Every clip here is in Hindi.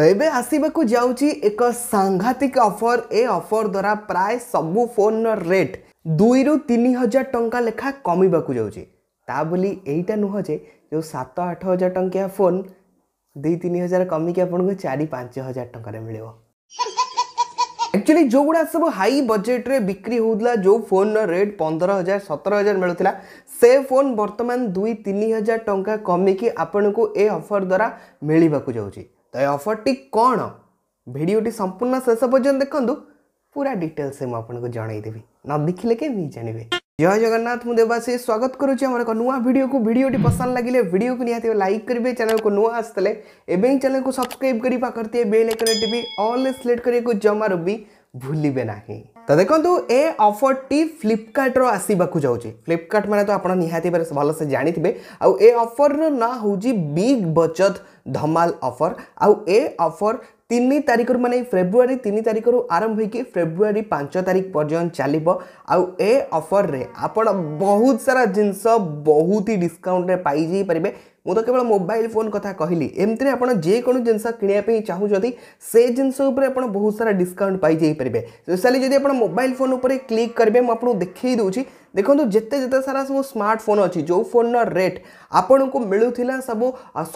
तो ये आसवाक एक सांघातिक ऑफर ए अफर द्वारा प्राय सब फोन रेट दुई रु तीन हजार टाँह लेखा कम बोली या नुहजे जो सत आठ हजार टाया फोन दु तीन हजार कमिकी आप चार पांच हजार टकरे मिले एक्चुअली जो गुड़ा सब हाई बजेट्रे बिक्री होता जो फोन रेट पंद्रह हजार सतर हजार मिलूला से फोन बर्तमान दुई तीन हजार टाँह कमिकी आपन को ए अफर द्वारा मिलवाक जाऊँगी तो यह अफर टी कौन भिडटी संपूर्ण शेष पर्यटन देखूँ पूरा डिटेल से मुझे जनईदेवी न देखिले के जानवे जय जगन्नाथ मुदेवासी स्वागत करुच्चर एक नुआ भिड को भिडटी पसंद लगे भिड को नि लाइक करेंगे चैनल को नुआ आसते एवं चैनल को सब्सक्राइब करें बेल आइकन टी अल्ले सिलेक्ट करने को जमार भी भूलिबे ତ ଦେଖନ୍ତୁ ଏ ଅଫର୍ଟି ଫ୍ଲିପକାର୍ଟର ଆସିବାକୁ ଯାଉଛି ଫ୍ଲିପକାର୍ଟ ମାନେ ତ ଆପଣ ନିହାତି ଭାବରେ ଭଲସେ ଜାଣିଥିବେ ଆଉ ଏ ଅଫର୍ର ନାଁ ହେଉଛି ବିଗ୍ ବଚତ ଧମାଲ ଅଫର୍ ଆଉ ଏ ଅଫର୍ ତିନି ତାରିଖରୁ ମାନେ ଫେବୃଆରୀ ତିନି ତାରିଖରୁ ଆରମ୍ଭ ହୋଇକି ଫେବୃଆରୀ ପାଞ୍ଚ ତାରିଖ ପର୍ଯ୍ୟନ୍ତ ଚାଲିବ ଆଉ ଏ ଅଫର୍ରେ ଆପଣ ବହୁତ ସାରା ଜିନିଷ ବହୁତ ହି ଡିସ୍କାଉଣ୍ଟରେ ପାଇଯାଇପାରିବେ ମୁଁ ତ କେବଳ ମୋବାଇଲ ଫୋନ୍ କଥା କହିଲି ଏମିତିରେ ଆପଣ ଯେକୌଣସି ଜିନିଷ କିଣିବା ପାଇଁ ଚାହୁଁଛନ୍ତି ସେ ଜିନିଷ ଉପରେ ଆପଣ ବହୁତ ସାରା ଡିସ୍କାଉଣ୍ଟ ପାଇଯାଇପାରିବେ ସ୍ପେଶାଲି ଯଦି ଆପଣ मोबाइल फोन उपर क्लिक करेंगे मुझे देखे दूसरी देखो तो जिते जिते सारा सब स्मार्टफोन अच्छी जो फोन रेट आपन को मिलूला सब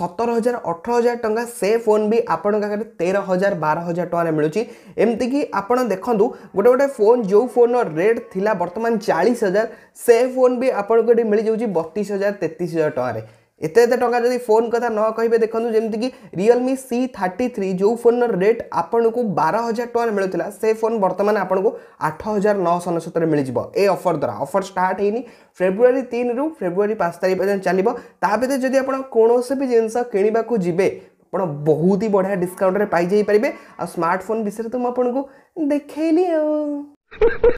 सतर हजार अठर हजार टाँचा से फोन भी आपण तेरह हजार बार हजार टकर मिलूँ एमती कि आप देखूँ तो गोटे गोटे फोन जो फोन रेट थी बर्तमान चालीस हजार से फोन भी आपको मिल जाऊँगी बतीस हजार तेतीस हजार टकर ଏତେ ଏତେ ଟଙ୍କା ଯଦି ଫୋନ୍ କଥା ନ କହିବେ ଦେଖନ୍ତୁ ଯେମିତିକି ରିଅଲମି ସି ଥାର୍ଟି ଥ୍ରୀ ଯେଉଁ ଫୋନ୍ର ରେଟ୍ ଆପଣଙ୍କୁ ବାର ହଜାର ଟଙ୍କାରେ ମିଳୁଥିଲା ସେ ଫୋନ୍ ବର୍ତ୍ତମାନ ଆପଣଙ୍କୁ ଆଠ ହଜାର ନଅଶହ ଅନେଶ୍ୱତରେ ମିଳିଯିବ ଏ ଅଫର୍ ଦ୍ୱାରା ଅଫର୍ ଷ୍ଟାର୍ଟ ହେଇନି ଫେବୃଆରୀ ତିନିରୁ ଫେବୃଆରୀ ପାଞ୍ଚ ତାରିଖ ପର୍ଯ୍ୟନ୍ତ ଚାଲିବ ତା ଭିତରେ ଯଦି ଆପଣ କୌଣସି ବି ଜିନିଷ କିଣିବାକୁ ଯିବେ ଆପଣ ବହୁତ ହି ବଢ଼ିଆ ଡିସ୍କାଉଣ୍ଟରେ ପାଇଯାଇପାରିବେ ଆଉ ସ୍ମାର୍ଟଫୋନ୍ ବିଷୟରେ ତ ମୁଁ ଆପଣଙ୍କୁ ଦେଖେଇଲି ଆଉ